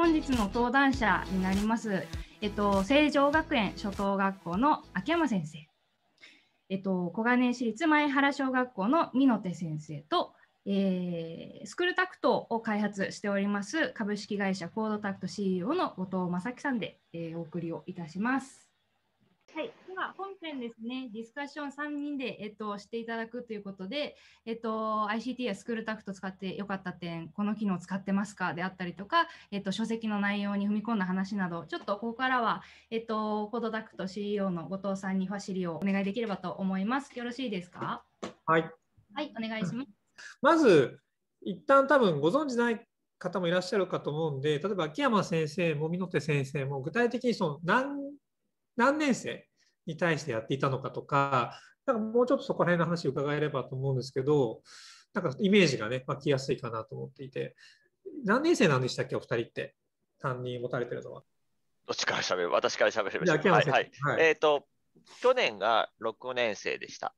本日の登壇者になります、えっと、成城学園初等学校の秋山先生、えっと、小金井市立前原小学校の美濃手先生と、えー、スクールタクトを開発しております株式会社コードタクト CEO の後藤正樹さんで、えー、お送りをいたします。はい、では本編ですね、ディスカッション3人で、えっと、していただくということで、えっと、ICT やスクールタクト使ってよかった点、この機能使ってますかであったりとか、えっと、書籍の内容に踏み込んだ話など、ちょっとここからは、えっと、コードタクト CEO の後藤さんにファシリをお願いできればと思います。よろしいですかはい。はい、お願いします。まず、一旦多分ご存知ない方もいらっしゃるかと思うんで、例えば秋山先生も美濃手先生も具体的にその何何年生に対してやっていたのかとか、なんかもうちょっとそこら辺の話を伺えればと思うんですけど、なんかイメージがね、湧きやすいかなと思っていて、何年生なんでしたっけ、お二人って、担任持たれてるのは。どっちから喋る私から喋りましょう。はい、はい、えっ、ー、と、去年が6年生でした。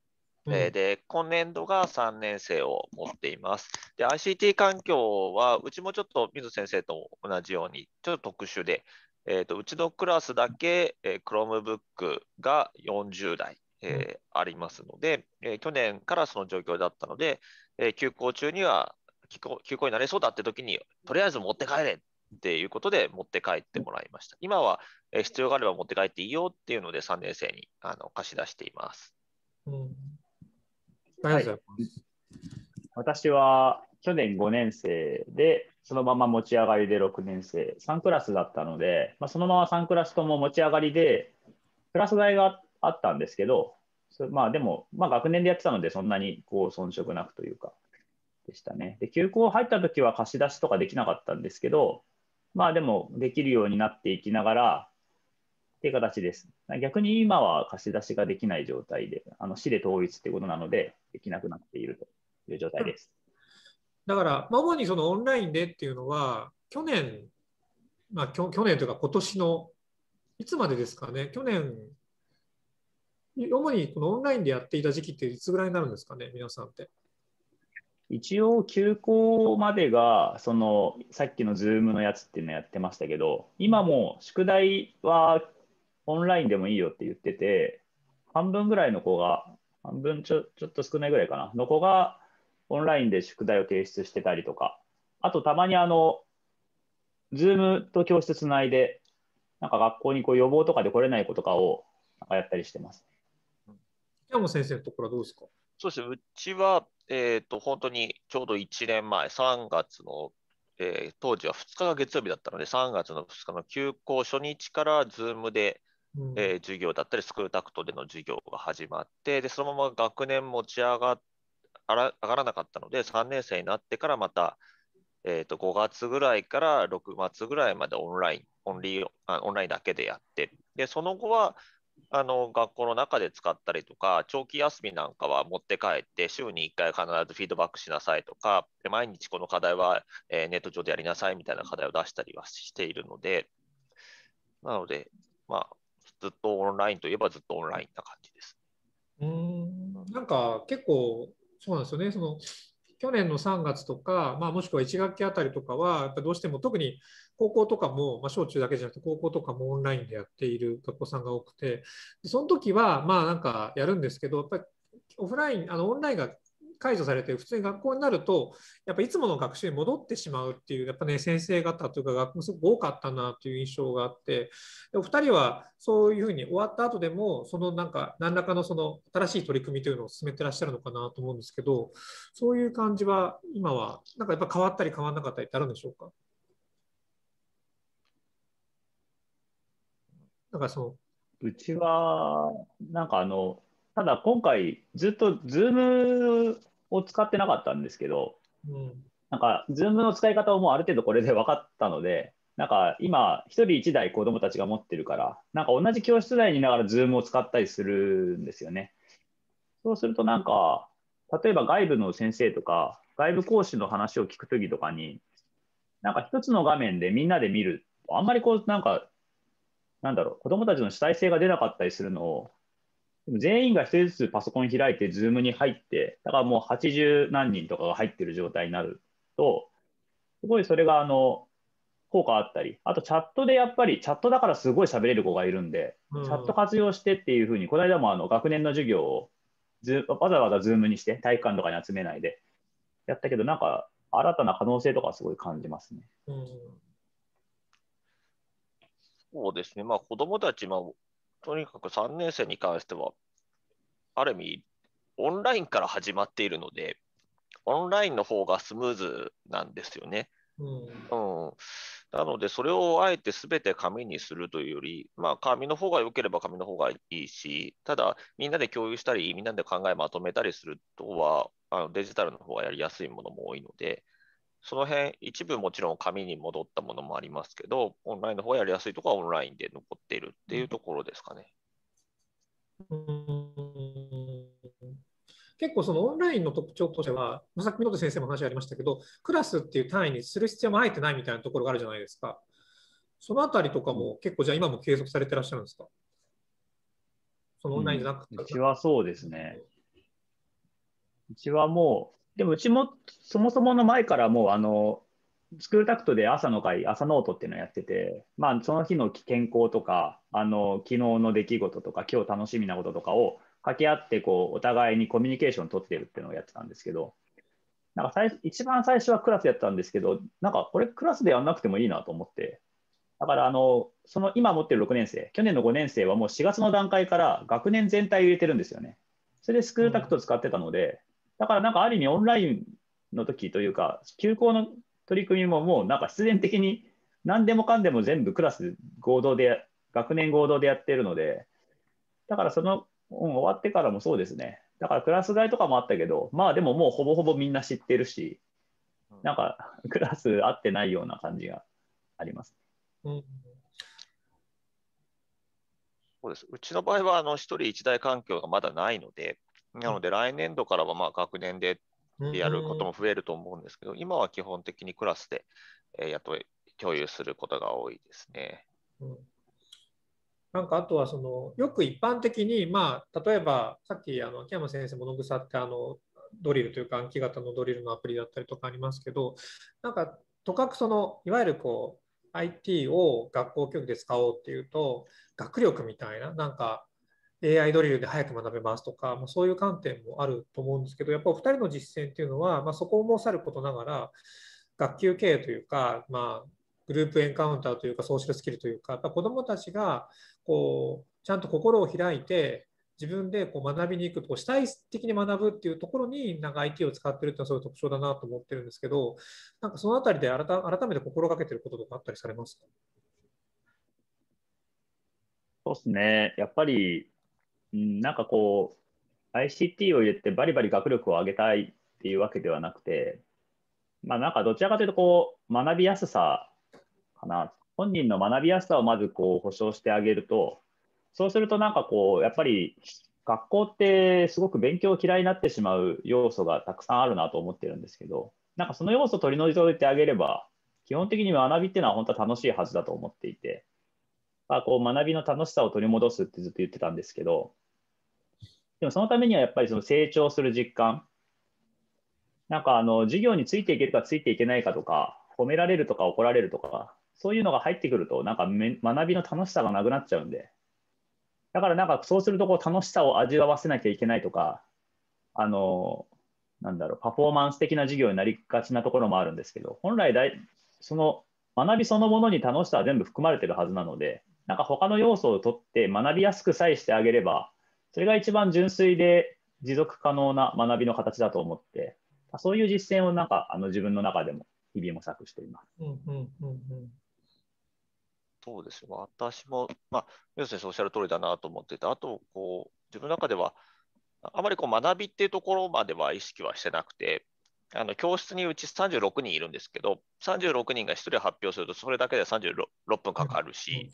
え、うん、で今年度が3年生を持っています。で、ICT 環境は、うちもちょっと水先生と同じように、ちょっと特殊で、えーと、うちのクラスだけ、えー、Chromebook が40台、えー、ありますので、えー、去年からその状況だったので、えー、休校中には休校になれそうだって時に、とりあえず持って帰れっていうことで持って帰ってもらいました。今は、えー、必要があれば持って帰っていいよっていうので、3年生にあの貸し出しています。うん、はい、私は去年5年生で、そのまま持ち上がりで6年生、3クラスだったので、まあ、そのまま3クラスとも持ち上がりで、プラス代があったんですけど、まあ、でも、まあ、学年でやってたので、そんなにこう遜色なくというか、でしたね。で、休校入った時は貸し出しとかできなかったんですけど、まあでもできるようになっていきながらっていう形です。逆に今は貸し出しができない状態で、あの市で統一ってことなので、できなくなっているという状態です。だから、まあ、主にそのオンラインでっていうのは、去年、まあ、去年というか今年の、いつまでですかね、去年、主にこのオンラインでやっていた時期っていつぐらいになるんですかね、皆さんって。一応、休校までが、その、さっきのズームのやつっていうのやってましたけど、今も宿題はオンラインでもいいよって言ってて、半分ぐらいの子が、半分ちょちょっと少ないぐらいかな、の子がオンラインで宿題を提出してたりとか、あとたまにあの、ズームと教室つないで、なんか学校にこう予防とかで来れない子とかをなんかやったりしてます。今日も先生のところはどうですかそうですうちは、えーと、本当にちょうど1年前、3月の、えー、当時は2日が月曜日だったので、3月の2日の休校初日から、ズームで、えー、授業だったり、スクールタクトでの授業が始まって、でそのまま学年持ち上がっ上がらなかったので、3年生になってからまた、えー、と5月ぐらいから6月ぐらいまでオンライン、オンリーあオンラインだけでやってで、その後はあの学校の中で使ったりとか、長期休みなんかは持って帰って、週に1回必ずフィードバックしなさいとか、で毎日この課題は、えー、ネット上でやりなさいみたいな課題を出したりはしているので、なので、まあ、ずっとオンラインといえばずっとオンラインな感じです。うんなんか結構そうなんですよねその去年の3月とか、まあ、もしくは1学期あたりとかは、やっぱどうしても特に高校とかも、まあ、小中だけじゃなくて、高校とかもオンラインでやっている学校さんが多くて、その時は、まあなんかやるんですけど、やっぱりオフライン、あのオンラインが解除されて普通に学校になるとやっぱいつもの学習に戻ってしまうっていうやっぱね先生方というか学校もすごく多かったなという印象があってでお二人はそういうふうに終わった後でもそのなんか何らかのその新しい取り組みというのを進めてらっしゃるのかなと思うんですけどそういう感じは今はなんかやっぱ変わったり変わらなかったりってあるんでしょうかなんかそのうちはなんかあのただ今回ずっと Zoom を使ってなかったんですけど、うん、なんか Zoom の使い方をもうある程度これで分かったので、なんか今、1人1台子供たちが持ってるから、なんか同じ教室内にいながら Zoom を使ったりするんですよね。そうするとなんか、例えば外部の先生とか、外部講師の話を聞くときとかに、なんか一つの画面でみんなで見る、あんまりこう、なんか、なんだろう、子供たちの主体性が出なかったりするのを、全員が1人ずつパソコン開いて、ズームに入って、だからもう80何人とかが入ってる状態になると、すごいそれがあの効果あったり、あとチャットでやっぱり、チャットだからすごい喋れる子がいるんで、チャット活用してっていうふうに、この間もあの学年の授業をわざわざズームにして、体育館とかに集めないでやったけど、なんか新たな可能性とかすごい感じますね。うんそうですね、まあ、子供たち、まあ、とにかく3年生に関しては、ある意味、オンラインから始まっているので、オンラインの方がスムーズなんですよね。うん、うん、なので、それをあえてすべて紙にするというより、まあ、紙の方が良ければ紙の方がいいし、ただ、みんなで共有したり、みんなで考えまとめたりするとは、あのデジタルの方がやりやすいものも多いので、その辺、一部もちろん紙に戻ったものもありますけど、オンラインの方がやりやすいところはオンラインで残っているっていうところですかね。結構そのオンラインの特徴としては、さっき先生も話ありましたけど、クラスっていう単位にする必要もあえてないみたいなところがあるじゃないですか。そのあたりとかも結構じゃあ今も継続されてらっしゃるんですかそのオンラインじゃなくて、うん、うちはそうですね。うちはもうでもうちもそもそもの前からもうあのスクールタクトで朝の会、朝ノートっていうのをやってて、まあ、その日の健康とか、あの昨日の出来事とか、今日楽しみなこととかを掛け合ってこう、お互いにコミュニケーション取ってるっていうのをやってたんですけど、なんか最一番最初はクラスやったんですけど、なんかこれ、クラスでやんなくてもいいなと思って、だからあのその今持ってる6年生、去年の5年生はもう4月の段階から学年全体を入れてるんですよね。それでスクールタクト使ってたので、うんだからなんかある意味オンラインの時というか、休校の取り組みももうなんか必然的に何でもかんでも全部クラス合同で、学年合同でやってるので、だからその、うん、終わってからもそうですね。だからクラス代とかもあったけど、まあでももうほぼほぼみんな知ってるし、なんかクラス合ってないような感じがあります。うんそうですうちの場合はあの1人1台環境がまだないので、なので来年度からはまあ学年でやることも増えると思うんですけど、今は基本的にクラスで、えー、やっと共有することが多いですね。うんなんかあとはそのよく一般的に、まあ、例えばさっきあの秋山先生物さってあのドリルというか暗記型のドリルのアプリだったりとかありますけどなんかとかくそのいわゆるこう IT を学校教育で使おうっていうと学力みたいななんか AI ドリルで早く学べますとか、まあ、そういう観点もあると思うんですけど、やっぱお二人の実践っていうのは、まあ、そこもさることながら、学級経営というか、まあ、グループエンカウンターというか、ソーシャルスキルというか、やっぱ子どもたちがこうちゃんと心を開いて、自分でこう学びに行くと主体的に学ぶっていうところになんか IT を使ってるっていうのはそういう特徴だなと思ってるんですけどなんかそのあたりで改改めて心がけてることとかあったりされますかそうですねやっぱりうん、なんかこう、ICT を入れてバリバリ学力を上げたいっていうわけではなくて、まあなんかどちらかというとこう、学びやすさかな。本人の学びやすさをまずこう保証してあげると、そうするとなんかこう、やっぱり学校ってすごく勉強嫌いになってしまう要素がたくさんあるなと思ってるんですけど、なんかその要素を取り除いてあげれば、基本的に学びっていうのは本当は楽しいはずだと思っていて、まあ、こう学びの楽しさを取り戻すってずっと言ってたんですけど、でもそのためにはやっぱりその成長する実感、なんかあの授業についていけるかついていけないかとか、褒められるとか怒られるとか、そういうのが入ってくると、なんか学びの楽しさがなくなっちゃうんで、だからなんかそうするとこう楽しさを味わわせなきゃいけないとか、あの、なんだろう、パフォーマンス的な授業になりがちなところもあるんですけど、本来だい、その学びそのものに楽しさは全部含まれてるはずなので、なんか他の要素を取って学びやすくさえしてあげれば、それが一番純粋で持続可能な学びの形だと思って、そういう実践をなんかあの自分の中でも日々模索しています。うんうんうんうんそうですよ私も、まあ、要するにおっしゃる通りだなと思ってて、あとこう、自分の中では、あまりこう学びっていうところまでは意識はしてなくて、あの教室にうち36人いるんですけど、36人が1人発表すると、それだけで36分かかるし、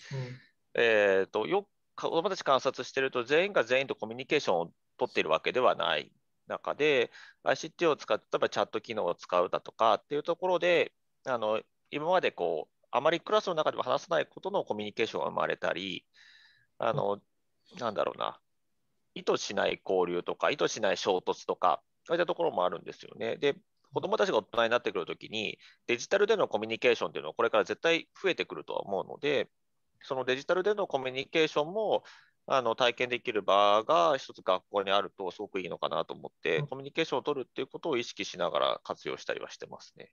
えーとよ子どもたち観察してると全員が全員とコミュニケーションを取っているわけではない中で ICT を使って例えばチャット機能を使うだとかっていうところであの今までこうあまりクラスの中では話さないことのコミュニケーションが生まれたりあのなんだろうな意図しない交流とか意図しない衝突とかそういったところもあるんですよね。で子どもたちが大人になってくるときにデジタルでのコミュニケーションというのはこれから絶対増えてくるとは思うのでそのデジタルでのコミュニケーションもあの体験できる場が一つ学校にあるとすごくいいのかなと思って、コミュニケーションを取るっていうことを意識しながら活用したりはしてますね。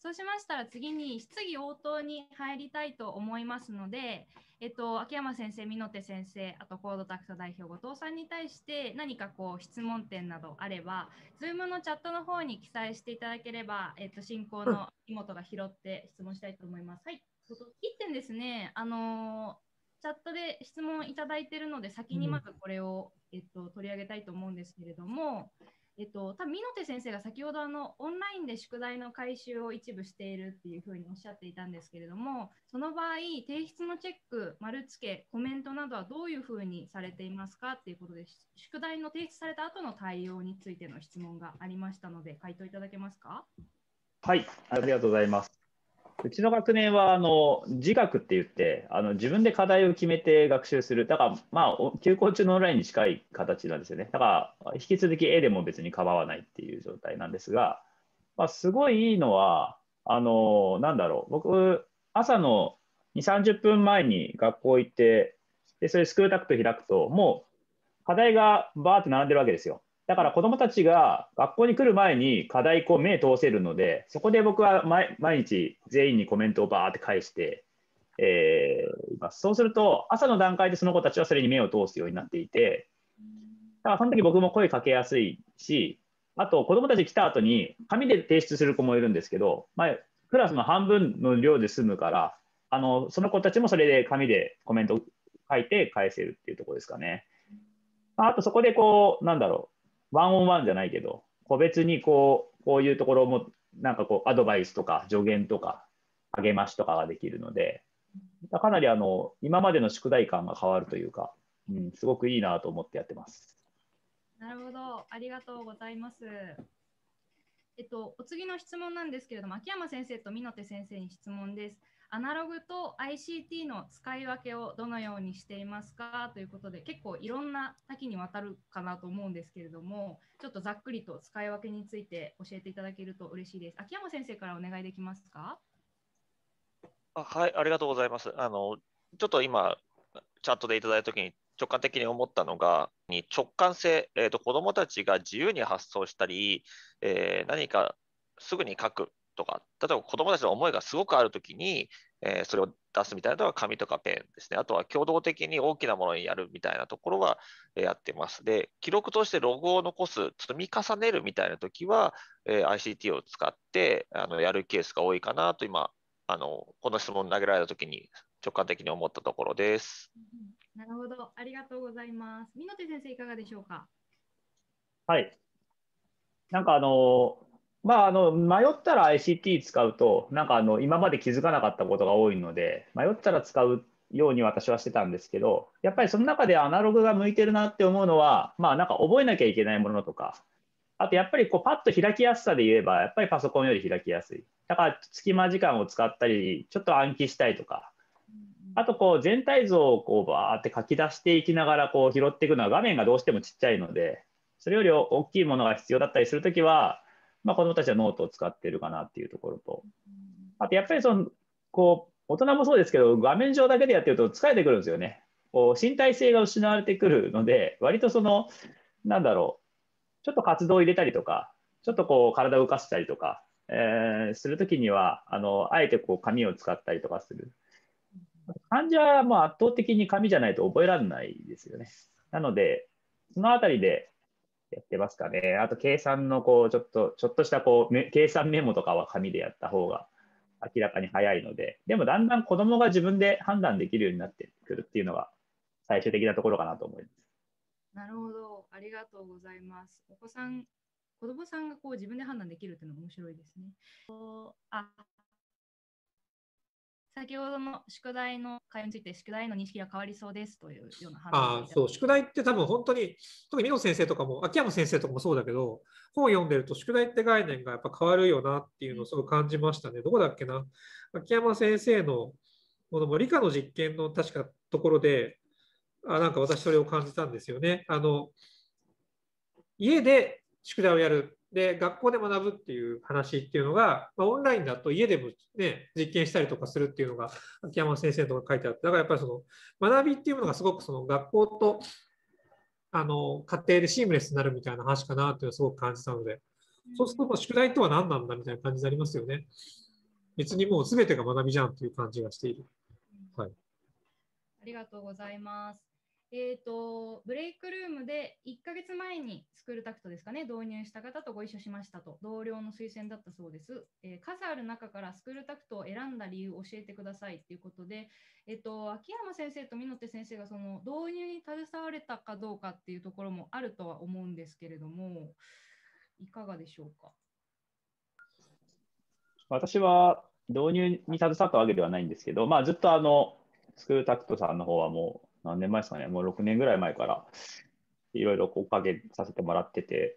そうしましたら次に質疑応答に入りたいと思いますので、えっと、秋山先生、美濃手先生、あとコードタク代表、後藤さんに対して何かこう質問点などあれば、Zoom のチャットの方に記載していただければ、えっと、進行の妹が拾って質問したいと思います。はい1点ですね、あのチャットで質問いただいているので、先にまずこれを、えっと、取り上げたいと思うんですけれども、えっと、多分美濃手先生が先ほどあのオンラインで宿題の回収を一部しているっていうふうにおっしゃっていたんですけれども、その場合、提出のチェック、丸つけ、コメントなどはどういうふうにされていますかっていうことで、宿題の提出された後の対応についての質問がありましたので、回答いただけますか。はい、ありがとうございます。うちの学年はあの自学って言ってあの自分で課題を決めて学習するだからまあ休校中のオンラインに近い形なんですよねだから引き続き絵でも別に構わないっていう状態なんですが、まあ、すごいいいのはあのなんだろう僕朝の2 3 0分前に学校行ってでそれスクールタクト開くともう課題がバーって並んでるわけですよだから子どもたちが学校に来る前に課題こう目通せるので、そこで僕は毎日全員にコメントをバーって返して、えー、います。そうすると、朝の段階でその子たちはそれに目を通すようになっていて、だからその時僕も声かけやすいし、あと子どもたち来た後に紙で提出する子もいるんですけど、まあ、クラスの半分の量で済むから、あのその子たちもそれで紙でコメントを書いて返せるっていうところですかね。あとそこでこう、なんだろう、ワンオンワンじゃないけど、個別にこう、こういうところも、なんかこう、アドバイスとか助言とか、励ましとかができるので、かなりあの、今までの宿題感が変わるというか、うん、すごくいいなと思ってやってます。なるほど、ありがとうございます。えっと、お次の質問なんですけれども、秋山先生と美濃手先生に質問です。アナログと ICT の使い分けをどのようにしていますかということで結構いろんな多岐にわたるかなと思うんですけれどもちょっとざっくりと使い分けについて教えていただけると嬉しいです秋山先生からお願いできますかあはいありがとうございますあのちょっと今チャットでいただいたときに直感的に思ったのが、に直感性、えーと、子どもたちが自由に発想したり、えー、何かすぐに書くとか、例えば子どもたちの思いがすごくあるときに、えー、それを出すみたいなのは紙とかペンですね。あとは共同的に大きなものにやるみたいなところはやってます。で、記録としてログを残す、と見重ねるみたいなときは、えー、ICT を使ってあのやるケースが多いかなと今、あのこの質問投げられたときに直感的に思ったところです。なるほど、ありがとうございます。美濃手先生、いかがでしょうか。はい。なんかあのまあ、あの迷ったら ICT 使うと、なんかあの今まで気づかなかったことが多いので、迷ったら使うように私はしてたんですけど、やっぱりその中でアナログが向いてるなって思うのは、まあ、なんか覚えなきゃいけないものとか、あとやっぱりこうパッと開きやすさで言えば、やっぱりパソコンより開きやすい。だから隙間時間を使ったり、ちょっと暗記したいとか、あとこう全体像をこうバーって書き出していきながらこう拾っていくのは画面がどうしてもちっちゃいので、それより大きいものが必要だったりするときは、まあ、子どもたちはノートを使ってるかなっていうところと、あとやっぱりそのこう大人もそうですけど、画面上だけでやってると疲れてくるんですよね。こう身体性が失われてくるので、割とその、なんだろう、ちょっと活動を入れたりとか、ちょっとこう体を動かしたりとか、えー、するときにはあの、あえてこう紙を使ったりとかする。漢字はまあ圧倒的に紙じゃないと覚えられないですよね。なので、そのあたりでやってますかね。あと、計算の、こう、ちょっと、ちょっとした、こう、計算メモとかは紙でやった方が明らかに早いので、でも、だんだん子供が自分で判断できるようになってくるっていうのが、最終的なところかなと思います。なるほど。ありがとうございます。お子さん、子供さんがこう自分で判断できるっていうのが面白いですね。あ、先ほどの宿題の会話について、宿題の認識が変わりそうですというような話あそう宿題って多分本当に、特に美濃先生とかも、秋山先生とかもそうだけど、本を読んでると宿題って概念がやっぱ変わるよなっていうのをすごく感じましたね。どこだっけな秋山先生のものも理科の実験の確かところで、あなんか私それを感じたんですよね。あの家で宿題をやるで、学校で学ぶっていう話っていうのが、まあ、オンラインだと家でもね、実験したりとかするっていうのが、秋山先生とか書いてあって、だからやっぱりその、学びっていうものがすごくその学校と、あの、家庭でシームレスになるみたいな話かなっていうのをすごく感じたので、そうすると、宿題とは何なんだみたいな感じになりますよね。別にもう全てが学びじゃんっていう感じがしている。はい。ありがとうございます。えーと、ブレイクルームで1ヶ月前にスクールタクトですかね導入した方とご一緒しましたと同僚の推薦だったそうです、えー、数ある中からスクールタクトを選んだ理由を教えてくださいということで、えーと、と秋山先生と美濃手先生がその導入に携われたかどうかっていうところもあるとは思うんですけれどもいかがでしょうか私は導入に携わったわけではないんですけど、まあ、ずっとあのスクールタクトさんの方はもう何年前ですかね、もう6年ぐらい前から、いろいろおかげさせてもらってて、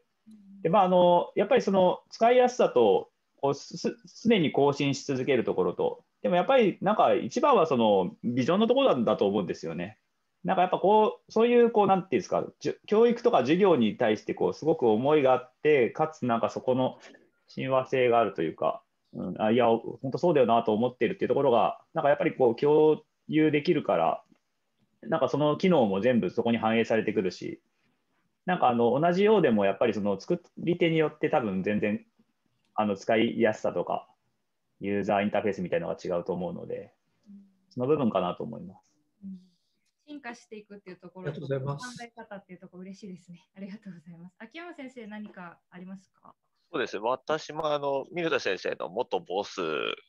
でまあ、あのやっぱりその使いやすさと、こうす常に更新し続けるところと、でもやっぱりなんか一番はそのビジョンのところなんだと思うんですよね。なんかやっぱこう、そういう、こう、なんていうんですか、教育とか授業に対して、こう、すごく思いがあって、かつなんかそこの親和性があるというか、うん、あいや、本当そうだよなと思ってるっていうところが、なんかやっぱりこう、共有できるから、なんかその機能も全部そこに反映されてくるし、なんかあの同じようでもやっぱりその作り手によって多分全然あの使いやすさとかユーザーインターフェースみたいなのが違うと思うので、その部分かなと思います。進化していくっていうところ、考え方っていうところ嬉しいですね。ありがとうございます。秋山先生何かありますか？そうです。私もあの水田先生の元ボス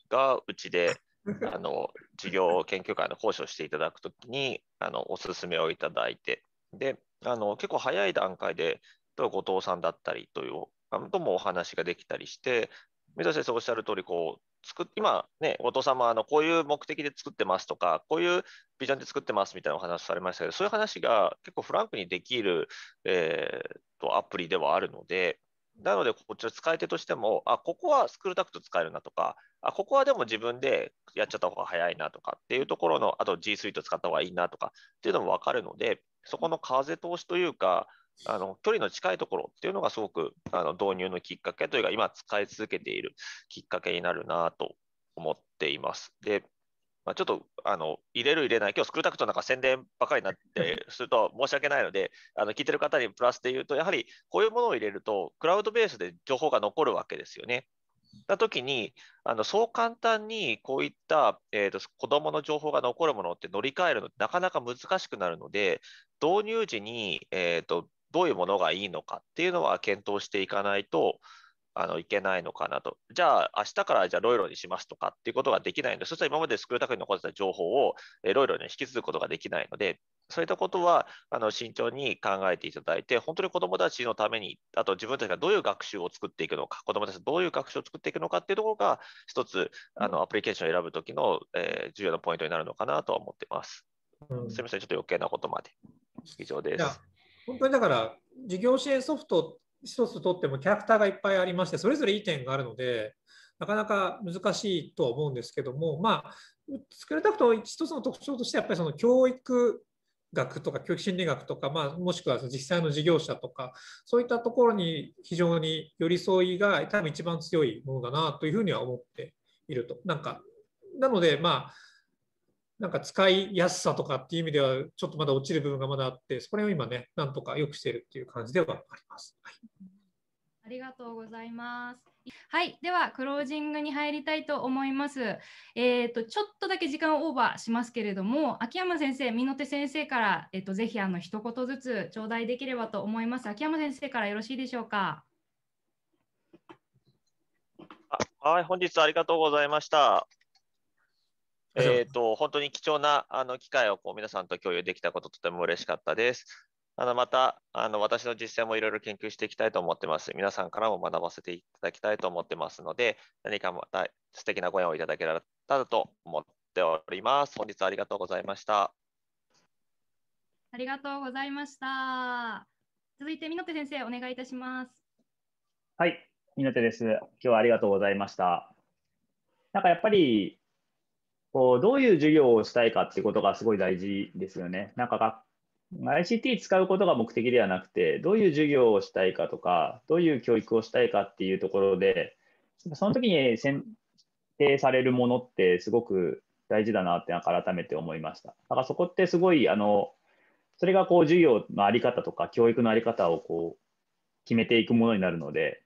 がうちで あの授業研究会の講師をしていただくときにあのお勧めをいただいてであの結構早い段階で後藤さんだったりというともお話ができたりして水田先生おっしゃる通りこう作今ね後藤さんもあのこういう目的で作ってますとかこういうビジョンで作ってますみたいなお話されましたけどそういう話が結構フランクにできる、えー、とアプリではあるのでなので、こちら使い手としても、あ、ここはスクールタクト使えるなとか、あ、ここはでも自分でやっちゃった方が早いなとかっていうところの、あと G スイート使った方がいいなとかっていうのも分かるので、そこの風通しというか、あの距離の近いところっていうのがすごくあの導入のきっかけというか、今使い続けているきっかけになるなと思っています。で、まあ、ちょっとあの入れる入れない、今日スクールタクトなんか宣伝ばかりになって すると申し訳ないので、あの聞いてる方にプラスで言うと、やはりこういうものを入れると、クラウドベースで情報が残るわけですよね。と時にあのそう簡単にこういった、えーと、子どもの情報が残るものって乗り換えるのってなかなか難しくなるので導入時に、えーとどういうものがいいのかっていうのは検討していかないとあのいけないのかなと。じゃあ、明日からじゃあロイロにしますとかっていうことができないので、そしたら今までスクールタクに残ってた情報をロイロに引き継ぐことができないので、そういったことはあの慎重に考えていただいて、本当に子どもたちのために、あと自分たちがどういう学習を作っていくのか、子どもたちがどういう学習を作っていくのかっていうところが、一つあのアプリケーションを選ぶときの、えー、重要なポイントになるのかなと思ってます。うん、すみません、ちょっと余計なことまで。以上です。本当にだから、事業支援ソフト一つとってもキャラクターがいっぱいありましてそれぞれいい点があるのでなかなか難しいとは思うんですけどもまありたくとも一つの特徴としてやっぱりその教育学とか教育心理学とか、まあ、もしくは実際の事業者とかそういったところに非常に寄り添いが多分一番強いものだなというふうには思っていると。なんかなのでまあなんか使いやすさとかっていう意味では、ちょっとまだ落ちる部分がまだあって、それを今ね、なんとかよくしてるっていう感じではあります。はい、ありがとうございます。はい、ではクロージングに入りたいと思います。えっ、ー、とちょっとだけ時間オーバーしますけれども、秋山先生、美濃手先生からえっ、ー、とぜひあの一言ずつ頂戴できればと思います。秋山先生からよろしいでしょうか。はい、本日ありがとうございました。えっ、ー、と、本当に貴重なあの機会をこう皆さんと共有できたこと、とても嬉しかったです。あのまたあの私の実践もいろいろ研究していきたいと思ってます。皆さんからも学ばせていただきたいと思ってますので、何かまた素敵なご縁をいただけたらと思っております。本日ありがとうございました。ありがとうございました。続いて、みのて先生、お願いいたします。はい、みのてです。今日はありがとうございました。なんかやっぱりこうどういう授業をしたいかっていうことがすごい大事ですよね。なんか ICT 使うことが目的ではなくて、どういう授業をしたいかとか、どういう教育をしたいかっていうところで、その時に選定されるものってすごく大事だなって改めて思いました。だからそこってすごい、あのそれがこう授業の在り方とか教育の在り方をこう決めていくものになるので、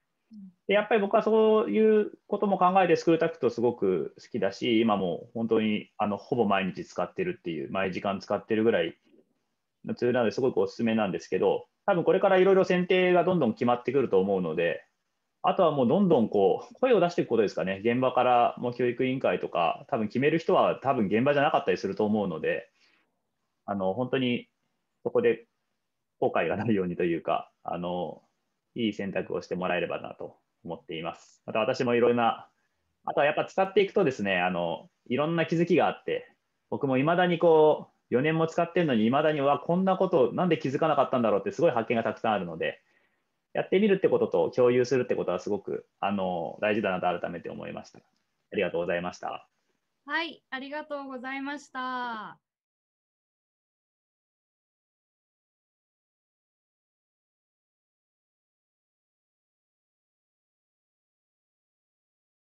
でやっぱり僕はそういうことも考えてスクールタクトすごく好きだし今も本当にあのほぼ毎日使ってるっていう毎時間使ってるぐらいのツールなのですごくおすすめなんですけど多分これからいろいろ選定がどんどん決まってくると思うのであとはもうどんどんこう声を出していくことですかね現場からもう教育委員会とか多分決める人は多分現場じゃなかったりすると思うのであの本当にそこで後悔がないようにというかあのいい選択をしてもらえればなと思っています。また私もいろんな、あとはやっぱ使っていくとですね、あのいろんな気づきがあって、僕もいまだにこう、4年も使ってるのに、いまだに、わ、こんなこと、なんで気づかなかったんだろうって、すごい発見がたくさんあるので、やってみるってことと共有するってことは、すごくあの大事だなと改めて思いました。ありがとうございました。はい、ありがとうございました。